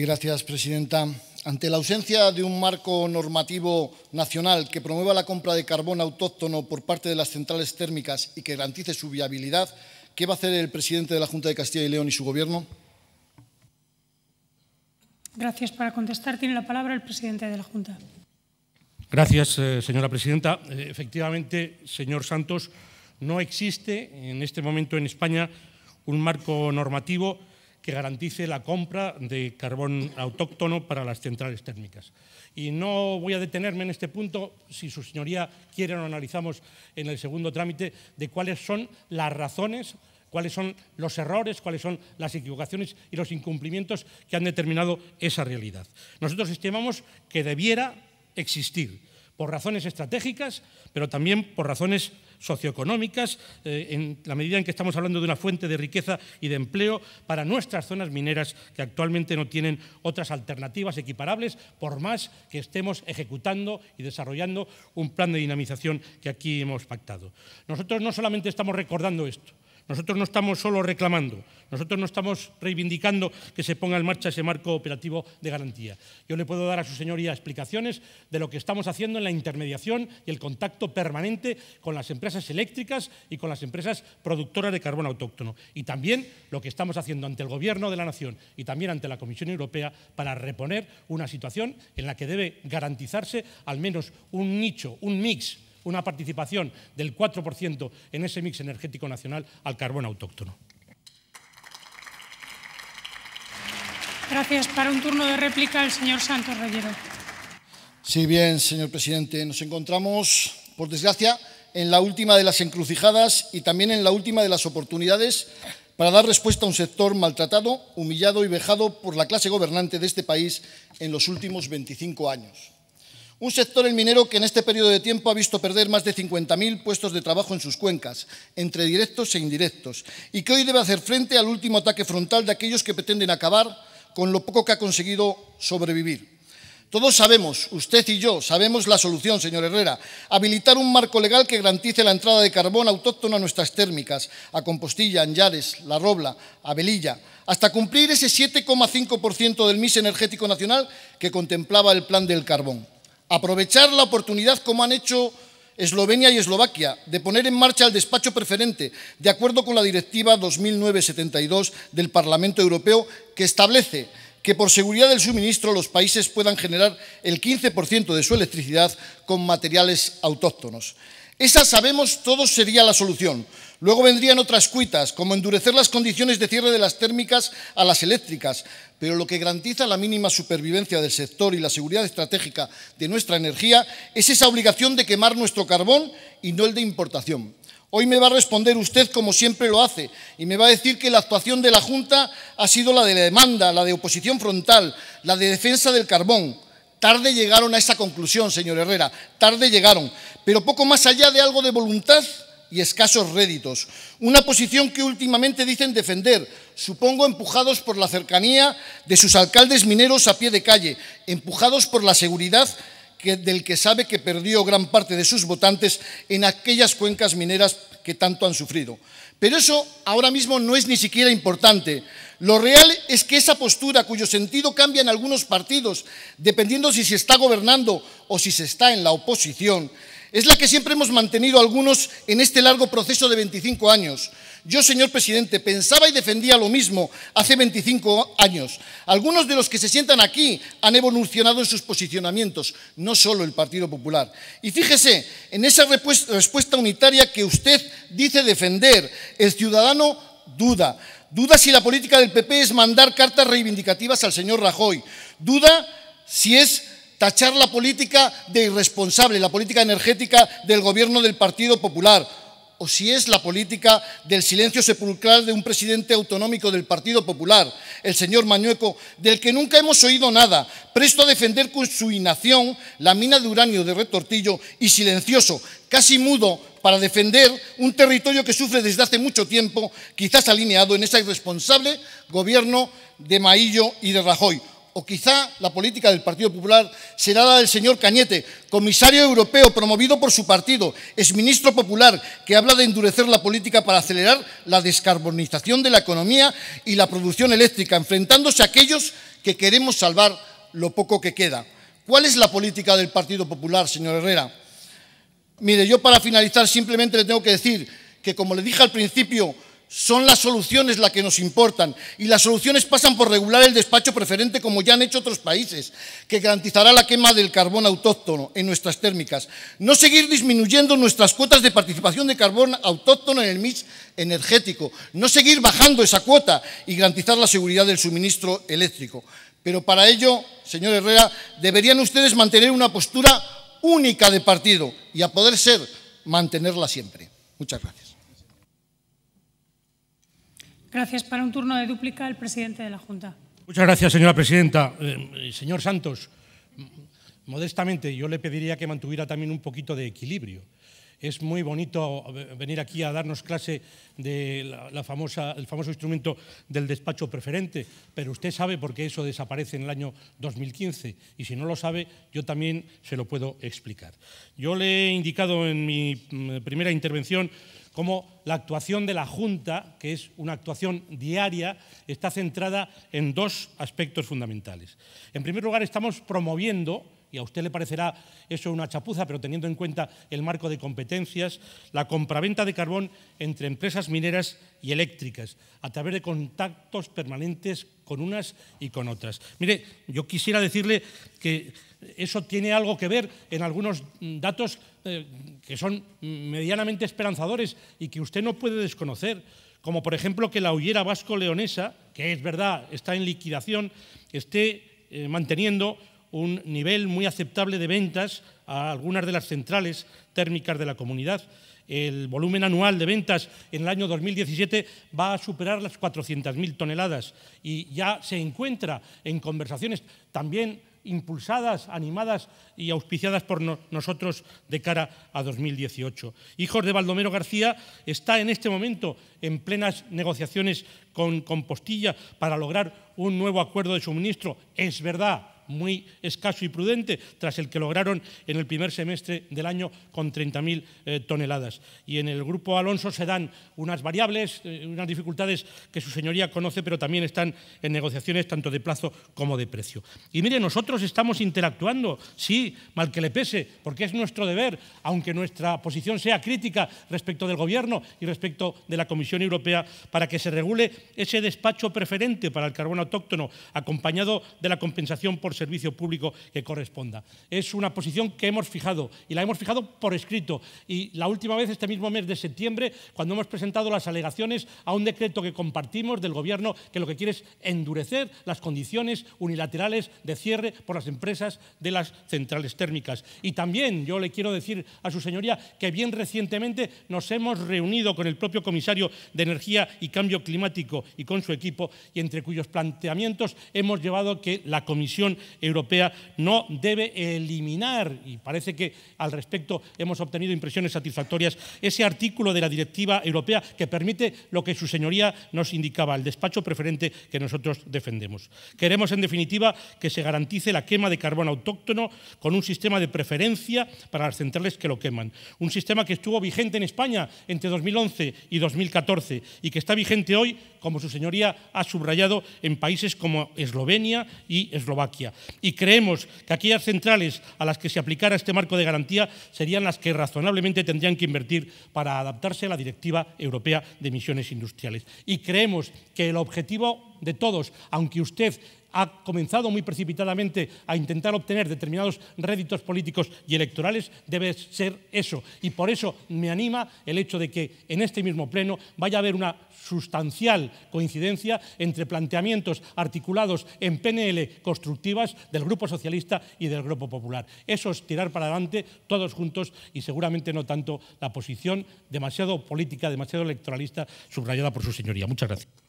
gracias, presidenta. Ante la ausencia de un marco normativo nacional que promueva la compra de carbón autóctono por parte de las centrales térmicas y que garantice su viabilidad, ¿qué va a hacer el presidente de la Junta de Castilla y León y su Gobierno? Gracias. Para contestar tiene la palabra el presidente de la Junta. Gracias, eh, señora presidenta. Eh, efectivamente, señor Santos, no existe en este momento en España un marco normativo que garantice la compra de carbón autóctono para las centrales térmicas. Y no voy a detenerme en este punto, si su señoría quiere lo analizamos en el segundo trámite, de cuáles son las razones cuáles son los errores, cuáles son las equivocaciones y los incumplimientos que han determinado esa realidad. Nosotros estimamos que debiera existir por razones estratégicas, pero también por razones socioeconómicas, eh, en la medida en que estamos hablando de una fuente de riqueza y de empleo para nuestras zonas mineras que actualmente no tienen otras alternativas equiparables, por más que estemos ejecutando y desarrollando un plan de dinamización que aquí hemos pactado. Nosotros no solamente estamos recordando esto, nosotros no estamos solo reclamando, nosotros no estamos reivindicando que se ponga en marcha ese marco operativo de garantía. Yo le puedo dar a su señoría explicaciones de lo que estamos haciendo en la intermediación y el contacto permanente con las empresas eléctricas y con las empresas productoras de carbón autóctono. Y también lo que estamos haciendo ante el Gobierno de la Nación y también ante la Comisión Europea para reponer una situación en la que debe garantizarse al menos un nicho, un mix una participación del 4% en ese mix energético nacional al carbón autóctono. Gracias. Para un turno de réplica, el señor Santos Reyero. Sí, bien, señor presidente. Nos encontramos, por desgracia, en la última de las encrucijadas y también en la última de las oportunidades para dar respuesta a un sector maltratado, humillado y vejado por la clase gobernante de este país en los últimos 25 años. Un sector el minero que en este periodo de tiempo ha visto perder más de 50.000 puestos de trabajo en sus cuencas, entre directos e indirectos, y que hoy debe hacer frente al último ataque frontal de aquellos que pretenden acabar con lo poco que ha conseguido sobrevivir. Todos sabemos, usted y yo, sabemos la solución, señor Herrera. Habilitar un marco legal que garantice la entrada de carbón autóctono a nuestras térmicas, a Compostilla, Anllares, La Robla, a Velilla, hasta cumplir ese 7,5% del MIS energético nacional que contemplaba el plan del carbón. Aprovechar la oportunidad como han hecho Eslovenia y Eslovaquia de poner en marcha el despacho preferente de acuerdo con la Directiva 2009-72 del Parlamento Europeo que establece que por seguridad del suministro los países puedan generar el 15% de su electricidad con materiales autóctonos. Esa sabemos todos sería la solución, Luego vendrían otras cuitas, como endurecer las condiciones de cierre de las térmicas a las eléctricas, pero lo que garantiza la mínima supervivencia del sector y la seguridad estratégica de nuestra energía es esa obligación de quemar nuestro carbón y no el de importación. Hoy me va a responder usted como siempre lo hace y me va a decir que la actuación de la Junta ha sido la de la demanda, la de oposición frontal, la de defensa del carbón. Tarde llegaron a esa conclusión, señor Herrera, tarde llegaron, pero poco más allá de algo de voluntad y escasos réditos. Una posición que últimamente dicen defender, supongo empujados por la cercanía de sus alcaldes mineros a pie de calle, empujados por la seguridad del que sabe que perdió gran parte de sus votantes en aquellas cuencas mineras que tanto han sufrido. Pero eso ahora mismo no es ni siquiera importante. Lo real es que esa postura, cuyo sentido cambia en algunos partidos, dependiendo si se está gobernando o si se está en la oposición, es la que siempre hemos mantenido algunos en este largo proceso de 25 años. Yo, señor presidente, pensaba y defendía lo mismo hace 25 años. Algunos de los que se sientan aquí han evolucionado en sus posicionamientos, no solo el Partido Popular. Y fíjese, en esa respuesta unitaria que usted dice defender, el ciudadano duda. Duda si la política del PP es mandar cartas reivindicativas al señor Rajoy. Duda si es tachar la política de irresponsable, la política energética del gobierno del Partido Popular, o si es la política del silencio sepulcral de un presidente autonómico del Partido Popular, el señor Mañueco, del que nunca hemos oído nada, presto a defender con su inacción la mina de uranio de Retortillo y silencioso, casi mudo, para defender un territorio que sufre desde hace mucho tiempo, quizás alineado en ese irresponsable gobierno de Maillo y de Rajoy o quizá la política del Partido Popular será la del señor Cañete, comisario europeo promovido por su partido, exministro popular, que habla de endurecer la política para acelerar la descarbonización de la economía y la producción eléctrica, enfrentándose a aquellos que queremos salvar lo poco que queda. ¿Cuál es la política del Partido Popular, señor Herrera? Mire, yo para finalizar simplemente le tengo que decir que, como le dije al principio, son las soluciones las que nos importan y las soluciones pasan por regular el despacho preferente como ya han hecho otros países, que garantizará la quema del carbón autóctono en nuestras térmicas. No seguir disminuyendo nuestras cuotas de participación de carbón autóctono en el mix energético. No seguir bajando esa cuota y garantizar la seguridad del suministro eléctrico. Pero para ello, señor Herrera, deberían ustedes mantener una postura única de partido y a poder ser, mantenerla siempre. Muchas gracias. Gracias. Para un turno de dúplica, el presidente de la Junta. Muchas gracias, señora presidenta. Eh, señor Santos, modestamente yo le pediría que mantuviera también un poquito de equilibrio. Es muy bonito venir aquí a darnos clase del famosa, famoso instrumento del despacho preferente, pero usted sabe por qué eso desaparece en el año 2015 y si no lo sabe yo también se lo puedo explicar. Yo le he indicado en mi mm, primera intervención como la actuación de la Junta, que es una actuación diaria, está centrada en dos aspectos fundamentales. En primer lugar, estamos promoviendo y a usted le parecerá eso una chapuza, pero teniendo en cuenta el marco de competencias, la compraventa de carbón entre empresas mineras y eléctricas, a través de contactos permanentes con unas y con otras. Mire, yo quisiera decirle que eso tiene algo que ver en algunos datos eh, que son medianamente esperanzadores y que usted no puede desconocer como por ejemplo que la huyera vasco-leonesa, que es verdad, está en liquidación, esté eh, manteniendo un nivel muy aceptable de ventas a algunas de las centrales térmicas de la comunidad. El volumen anual de ventas en el año 2017 va a superar las 400.000 toneladas y ya se encuentra en conversaciones también impulsadas, animadas y auspiciadas por nosotros de cara a 2018. Hijos de Baldomero García está en este momento en plenas negociaciones con Compostilla para lograr un nuevo acuerdo de suministro. Es verdad, muy escaso y prudente, tras el que lograron en el primer semestre del año con 30.000 eh, toneladas. Y en el grupo Alonso se dan unas variables, eh, unas dificultades que su señoría conoce, pero también están en negociaciones tanto de plazo como de precio. Y mire, nosotros estamos interactuando, sí, mal que le pese, porque es nuestro deber, aunque nuestra posición sea crítica respecto del Gobierno y respecto de la Comisión Europea, para que se regule ese despacho preferente para el carbón autóctono, acompañado de la compensación por servicio público que corresponda. Es una posición que hemos fijado y la hemos fijado por escrito. Y la última vez, este mismo mes de septiembre, cuando hemos presentado las alegaciones a un decreto que compartimos del Gobierno que lo que quiere es endurecer las condiciones unilaterales de cierre por las empresas de las centrales térmicas. Y también yo le quiero decir a su señoría que bien recientemente nos hemos reunido con el propio comisario de Energía y Cambio Climático y con su equipo, y entre cuyos planteamientos hemos llevado que la Comisión Europea no debe eliminar, y parece que al respecto hemos obtenido impresiones satisfactorias, ese artículo de la Directiva Europea que permite lo que su señoría nos indicaba, el despacho preferente que nosotros defendemos. Queremos, en definitiva, que se garantice la quema de carbón autóctono con un sistema de preferencia para las centrales que lo queman. Un sistema que estuvo vigente en España entre 2011 y 2014 y que está vigente hoy, como su señoría ha subrayado, en países como Eslovenia y Eslovaquia. Y creemos que aquellas centrales a las que se aplicara este marco de garantía serían las que razonablemente tendrían que invertir para adaptarse a la Directiva Europea de Emisiones Industriales. Y creemos que el objetivo de todos, aunque usted ha comenzado muy precipitadamente a intentar obtener determinados réditos políticos y electorales, debe ser eso. Y por eso me anima el hecho de que en este mismo pleno vaya a haber una sustancial coincidencia entre planteamientos articulados en PNL constructivas del Grupo Socialista y del Grupo Popular. Eso es tirar para adelante todos juntos y seguramente no tanto la posición demasiado política, demasiado electoralista subrayada por su señoría. Muchas gracias.